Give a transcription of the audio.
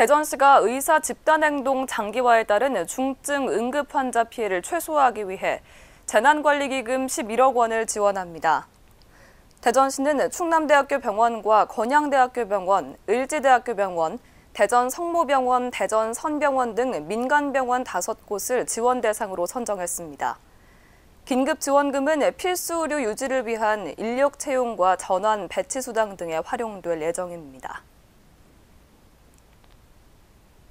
대전시가 의사 집단행동 장기화에 따른 중증 응급 환자 피해를 최소화하기 위해 재난관리기금 11억 원을 지원합니다. 대전시는 충남대학교 병원과 건양대학교 병원, 을지대학교 병원, 대전 성모병원, 대전 선병원 등 민간병원 5곳을 지원 대상으로 선정했습니다. 긴급 지원금은 필수 의료 유지를 위한 인력 채용과 전환 배치 수당 등에 활용될 예정입니다.